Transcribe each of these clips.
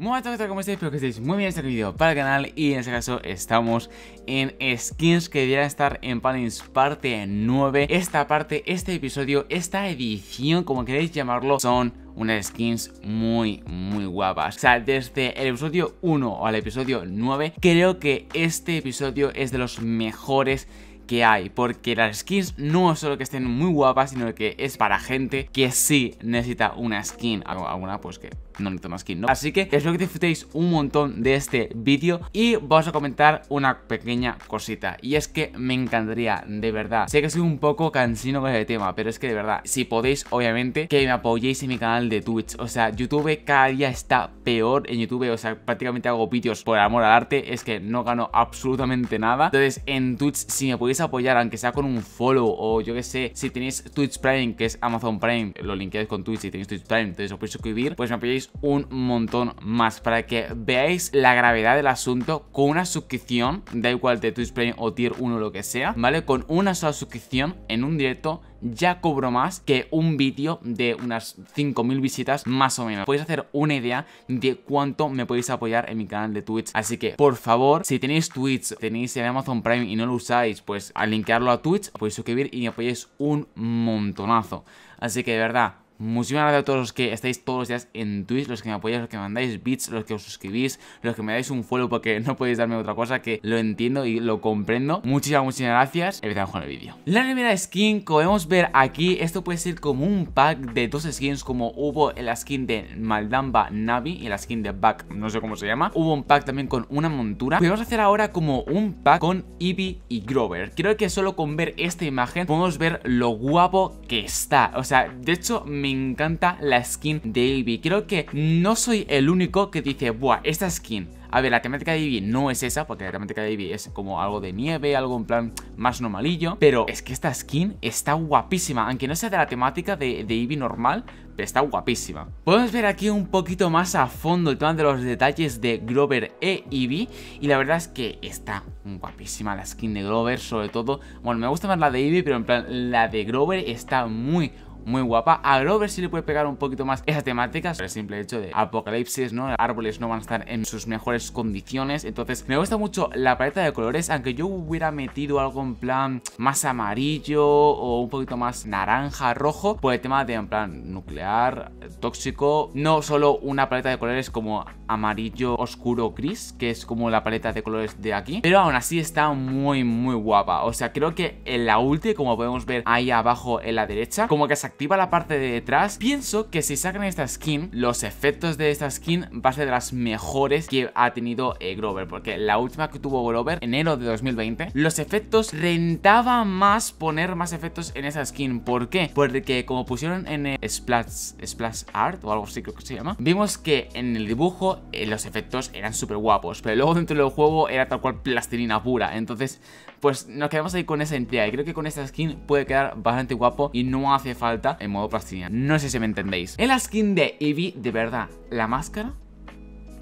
Muy buenas tardes, ¿cómo estáis? Espero que estéis muy bien en este vídeo para el canal y en este caso estamos en skins que deberían estar en Palins parte 9. Esta parte, este episodio, esta edición, como queréis llamarlo, son unas skins muy, muy guapas. O sea, desde el episodio 1 al episodio 9, creo que este episodio es de los mejores que hay, porque las skins no solo que estén muy guapas, sino que es para gente que sí necesita una skin, alguna pues que no necesito más skin, ¿no? Así que espero que disfrutéis un montón de este vídeo y vamos a comentar una pequeña cosita. Y es que me encantaría, de verdad, sé que soy un poco cansino con el este tema, pero es que de verdad, si podéis, obviamente, que me apoyéis en mi canal de Twitch. O sea, YouTube cada día está peor en YouTube, o sea, prácticamente hago vídeos por amor al arte, es que no gano absolutamente nada. Entonces, en Twitch, si me podéis apoyar, aunque sea con un follow o yo que sé, si tenéis Twitch Prime, que es Amazon Prime, lo linkeáis con Twitch y si tenéis Twitch Prime, entonces os podéis suscribir, pues me apoyáis un montón más para que veáis la gravedad del asunto con una suscripción, da igual de Twitch Prime o Tier 1 lo que sea, ¿vale? Con una sola suscripción en un directo ya cobro más que un vídeo de unas 5.000 visitas más o menos. Podéis hacer una idea de cuánto me podéis apoyar en mi canal de Twitch. Así que, por favor, si tenéis Twitch, tenéis en Amazon Prime y no lo usáis, pues al linkearlo a Twitch, podéis suscribir y me apoyáis un montonazo. Así que, de verdad, Muchísimas gracias a todos los que estáis todos los días en Twitch, los que me apoyáis, los que mandáis bits, los que os suscribís, los que me dais un follow porque no podéis darme otra cosa que lo entiendo y lo comprendo. Muchísimas, muchísimas gracias. Empezamos con el vídeo. La primera skin, como podemos ver aquí, esto puede ser como un pack de dos skins como hubo en la skin de Maldamba Navi y la skin de Back, no sé cómo se llama. Hubo un pack también con una montura. Pero vamos a hacer ahora como un pack con Eevee y Grover. Creo que solo con ver esta imagen podemos ver lo guapo que está. O sea, de hecho me encanta la skin de Eevee. Creo que no soy el único que dice, buah, esta skin a ver, la temática de Eevee no es esa, porque la temática de Eevee es como algo de nieve, algo en plan más normalillo. Pero es que esta skin está guapísima, aunque no sea de la temática de, de Eevee normal, pero está guapísima. Podemos ver aquí un poquito más a fondo el tema de los detalles de Grover e Eevee. Y la verdad es que está guapísima la skin de Grover, sobre todo. Bueno, me gusta más la de Eevee, pero en plan, la de Grover está muy muy guapa. A ver si le puede pegar un poquito más esas temáticas, por el simple hecho de apocalipsis, ¿no? Árboles no van a estar en sus mejores condiciones, entonces me gusta mucho la paleta de colores, aunque yo hubiera metido algo en plan más amarillo o un poquito más naranja, rojo, por el tema de en plan nuclear, tóxico, no solo una paleta de colores como amarillo oscuro gris, que es como la paleta de colores de aquí, pero aún así está muy muy guapa, o sea, creo que en la ulti, como podemos ver ahí abajo en la derecha, como que se Activa la parte de detrás, pienso que si sacan esta skin, los efectos de esta skin va a ser de las mejores que ha tenido eh, Grover, porque la última que tuvo Grover, enero de 2020, los efectos rentaba más poner más efectos en esa skin. ¿Por qué? Porque como pusieron en eh, Splash, Splash Art o algo así creo que se llama, vimos que en el dibujo eh, los efectos eran súper guapos, pero luego dentro del juego era tal cual plastilina pura, entonces pues nos quedamos ahí con esa entidad Y creo que con esta skin puede quedar bastante guapo y no hace falta en modo plastilina. No sé si me entendéis. En la skin de Eevee, de verdad, la máscara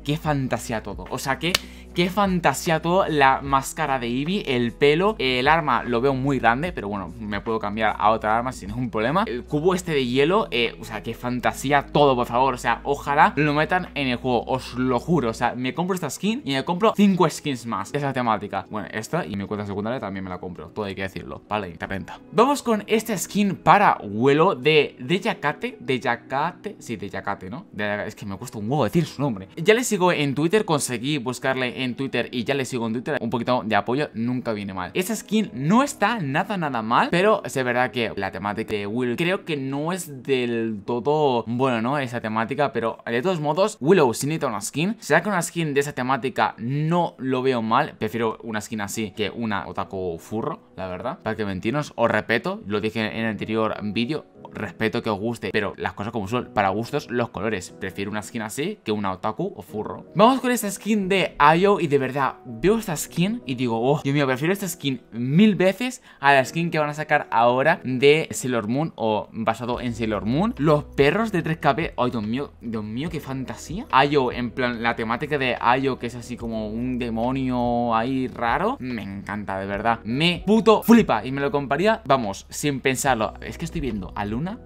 qué fantasía todo. O sea, que qué fantasía todo. La máscara de Eevee, el pelo, el arma lo veo muy grande, pero bueno, me puedo cambiar a otra arma sin ningún problema. El cubo este de hielo, eh, o sea, qué fantasía todo, por favor. O sea, ojalá lo metan en el juego, os lo juro. O sea, me compro esta skin y me compro 5 skins más. Esa temática. Bueno, esta y mi cuenta secundaria también me la compro, todo hay que decirlo. Vale, te Vamos con esta skin para vuelo de, de Yacate, de Yakate, sí, de Yakate, ¿no? es que me cuesta un huevo decir su nombre. Ya les he en Twitter, conseguí buscarle en Twitter y ya le sigo en Twitter, un poquito de apoyo nunca viene mal. Esa skin no está nada nada mal, pero es verdad que la temática de Willow creo que no es del todo bueno, ¿no? Esa temática, pero de todos modos, Willow sí necesita una skin. Será que una skin de esa temática no lo veo mal, prefiero una skin así que una otaku furro, la verdad, para que mentiros, os respeto, lo dije en el anterior vídeo, respeto que os guste, pero las cosas como son, para gustos los colores, prefiero una skin así que una otaku o furro Vamos con esta skin de ayo y de verdad veo esta skin y digo, oh, Dios mío, prefiero esta skin mil veces a la skin que van a sacar ahora de Sailor Moon o basado en Sailor Moon. Los perros de 3 kp ay, Dios mío, Dios mío, qué fantasía. ayo en plan, la temática de ayo que es así como un demonio ahí raro, me encanta, de verdad. Me puto flipa y me lo compraría, vamos, sin pensarlo. Es que estoy viendo a Luna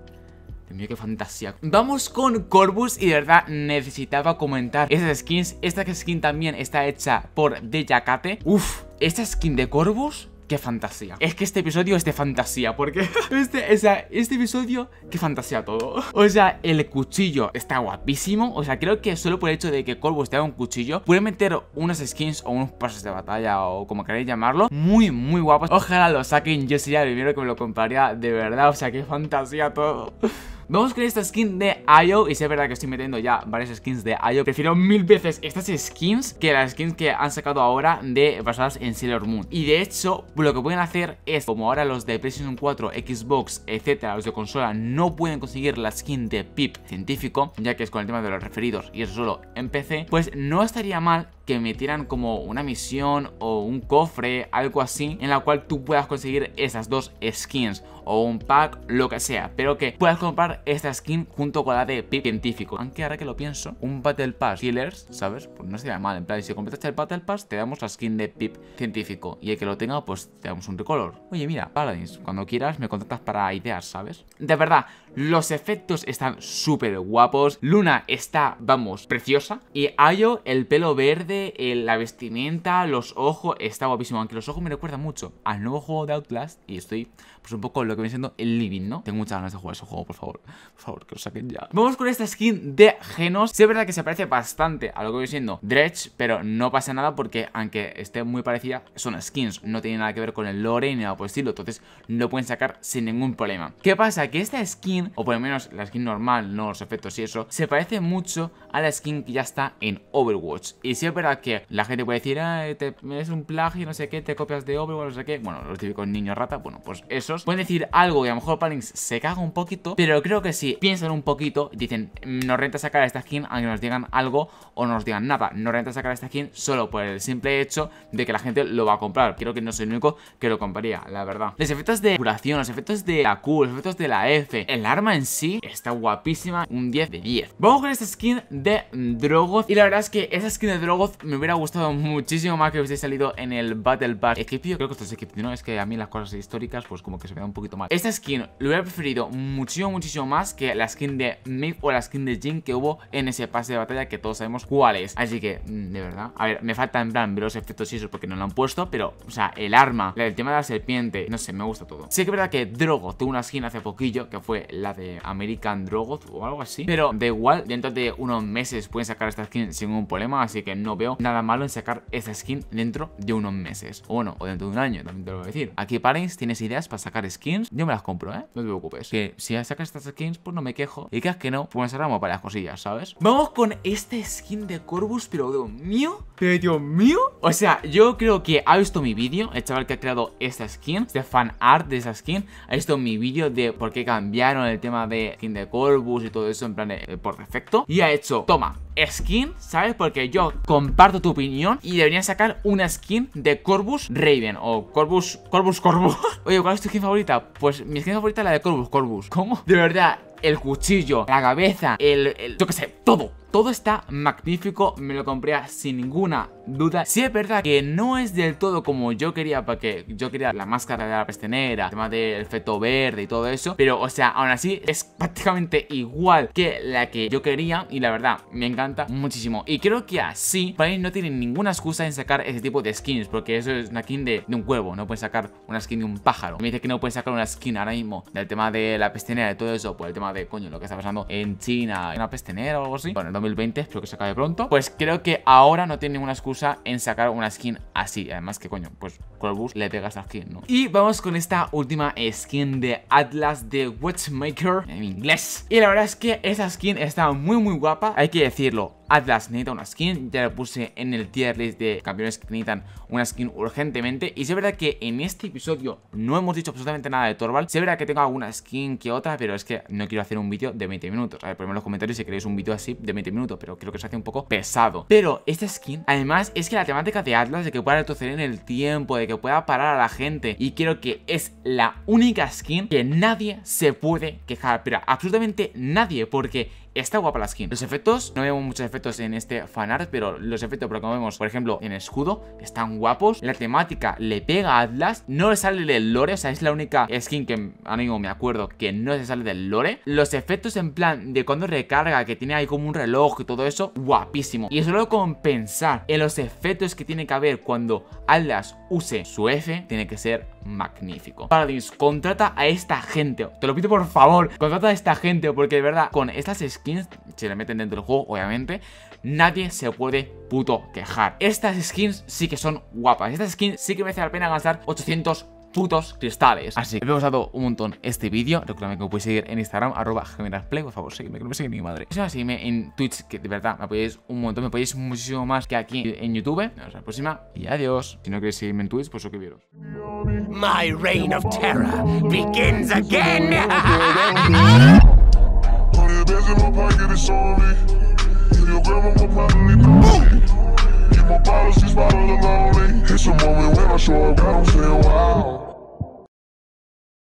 qué fantasía Vamos con Corvus y de verdad necesitaba comentar esas skins Esta skin también está hecha por Deyakate Uf, esta skin de Corvus ¡Qué fantasía! Es que este episodio es de fantasía, porque este, o sea, este episodio, ¡qué fantasía todo! O sea, el cuchillo está guapísimo. O sea, creo que solo por el hecho de que Corvus tenga un cuchillo, puede meter unas skins o unos pasos de batalla o como queráis llamarlo, muy, muy guapos. Ojalá lo saquen, yo sería el primero que me lo compraría de verdad. O sea, qué fantasía todo. Vamos con esta skin de IO y si es verdad que estoy metiendo ya varias skins de IO, prefiero mil veces estas skins que las skins que han sacado ahora de basadas en Sailor Moon. Y de hecho, lo que pueden hacer es, como ahora los de PlayStation 4, Xbox, etcétera, los de consola no pueden conseguir la skin de Pip científico, ya que es con el tema de los referidos y eso solo en PC, pues no estaría mal que metieran como una misión o un cofre, algo así, en la cual tú puedas conseguir esas dos skins o un pack, lo que sea, pero que puedas comprar esta skin junto con la de Pip Científico. Aunque ahora que lo pienso, un Battle Pass Killers, ¿sabes? Pues no sería mal, en plan, si completaste el Battle Pass, te damos la skin de Pip Científico y el que lo tenga, pues te damos un recolor. Oye, mira, Paladins, cuando quieras me contactas para ideas, ¿sabes? De verdad, los efectos están súper guapos, Luna está, vamos, preciosa y Ayo, el pelo verde, la vestimenta, los ojos, está guapísimo, aunque los ojos me recuerdan mucho al nuevo juego de Outlast y estoy pues un poco que viene siendo el living, ¿no? Tengo muchas ganas de jugar ese juego, por favor. Por favor, que lo saquen ya. Vamos con esta skin de Genos. Sí es verdad que se parece bastante a lo que viene siendo Dredge, pero no pasa nada porque aunque esté muy parecida, son skins. No tiene nada que ver con el lore ni nada por el estilo. Entonces lo pueden sacar sin ningún problema. ¿Qué pasa? Que esta skin, o por lo menos la skin normal, no los efectos y eso, se parece mucho a la skin que ya está en Overwatch. Y sí es verdad que la gente puede decir, ah, te, es un plagio, no sé qué, te copias de Overwatch, no sé qué. Bueno, los típicos niños rata, bueno, pues esos pueden decir algo y a lo mejor Palings se caga un poquito, pero creo que si piensan un poquito, dicen, nos renta sacar esta skin aunque nos digan algo o no nos digan nada. No renta sacar esta skin solo por el simple hecho de que la gente lo va a comprar. Creo que no soy el único que lo compraría, la verdad. Los efectos de curación, los efectos de la Q, los efectos de la F, el arma en sí está guapísima, un 10 de 10. Vamos con esta skin de Drogoth y la verdad es que esa skin de Drogoth me hubiera gustado muchísimo más que hubiese salido en el Battle Pass Egipcio. Creo que esto es egipcio, ¿no? Es que a mí las cosas históricas pues como que se me da un poquito esta skin lo hubiera preferido muchísimo, muchísimo más que la skin de Mip o la skin de Jin que hubo en ese pase de batalla que todos sabemos cuál es. Así que, mm, de verdad, a ver, me faltan en plan ver los efectos y eso porque no lo han puesto, pero, o sea, el arma, el tema de la serpiente, no sé, me gusta todo. Sí que es verdad que Drogo tuvo una skin hace poquillo, que fue la de American Drogo o algo así, pero de igual, dentro de unos meses pueden sacar esta skin sin ningún problema, así que no veo nada malo en sacar esta skin dentro de unos meses. O bueno, o dentro de un año, también te lo voy a decir. Aquí Parents, ¿tienes ideas para sacar skin? yo me las compro, ¿eh? No te preocupes. Que si sacas estas skins, pues no me quejo. Y que que no, pues me para las cosillas, ¿sabes? Vamos con este skin de Corvus, pero Dios mío. Dios mío. O sea, yo creo que ha visto mi vídeo, el chaval que ha creado esta skin, este fan art de esa skin, ha visto mi vídeo de por qué cambiaron el tema de skin de Corvus y todo eso, en plan, por defecto. Y ha hecho, toma, skin, ¿sabes? Porque yo comparto tu opinión y debería sacar una skin de Corvus Raven o Corvus, Corvus, Corvus. Oye, ¿cuál es tu skin favorita? Pues mi skin favorita es la de Corvus, Corvus. ¿Cómo? De verdad, el cuchillo, la cabeza, el, el yo qué sé, todo. Todo está magnífico, me lo compré sin ninguna duda. Si es verdad que no es del todo como yo quería, porque yo quería la máscara de la pestenera, el tema del feto verde y todo eso. Pero, o sea, aún así es prácticamente igual que la que yo quería. Y la verdad, me encanta muchísimo. Y creo que así, para mí no tienen ninguna excusa en sacar ese tipo de skins. Porque eso es una skin de, un huevo, No pueden sacar una skin de un pájaro. Me dice que no pueden sacar una skin ahora mismo del tema de la pestenera y todo eso. Por el tema de, coño, lo que está pasando en China, una pestenera o algo así. Bueno, en 2020, espero que se acabe pronto. Pues creo que ahora no tienen ninguna excusa en sacar una skin así. Además, que coño, pues bus le pegas la skin, ¿no? Y vamos con esta última skin de Atlas de Watchmaker en inglés. Y la verdad es que esa skin está muy, muy guapa, hay que decirlo. Atlas necesita una skin, ya lo puse en el tier list de campeones que necesitan una skin urgentemente. Y es verdad que en este episodio no hemos dicho absolutamente nada de Torvald. Se verdad que tengo alguna skin que otra, pero es que no quiero hacer un vídeo de 20 minutos. A ver, ponedme en los comentarios si queréis un vídeo así de 20 minutos, pero creo que se hace un poco pesado. Pero esta skin, además, es que la temática de Atlas, de que pueda retroceder en el tiempo, de que pueda parar a la gente, y creo que es la única skin que nadie se puede quejar, pero absolutamente nadie, porque Está guapa la skin. Los efectos, no vemos muchos efectos en este fanart, pero los efectos, que como vemos, por ejemplo, en escudo, están guapos. La temática le pega a Atlas, no le sale el lore, o sea, es la única skin que, amigo, me acuerdo, que no se sale del lore. Los efectos en plan de cuando recarga, que tiene ahí como un reloj y todo eso, guapísimo. Y solo con pensar en los efectos que tiene que haber cuando Atlas use su F, tiene que ser magnífico. Paradis contrata a esta gente. Te lo pido por favor, contrata a esta gente. Porque de verdad, con estas skins, se le meten dentro del juego, obviamente, nadie se puede puto quejar. Estas skins sí que son guapas. Estas skins sí que merece la pena gastar 800 putos cristales. Así que me ha gustado un montón este vídeo. Recuerda que me podéis seguir en Instagram, arroba por favor, seguidme, que no me sigue mi madre. Si no, seguidme en Twitch, que de verdad me apoyáis un montón, me apoyáis muchísimo más que aquí en YouTube. Nos la próxima y adiós. Si no queréis seguirme en Twitch, pues suscribiros. My reign of terror begins again! Keep my lonely. It's a moment when I show up, I don't say wow.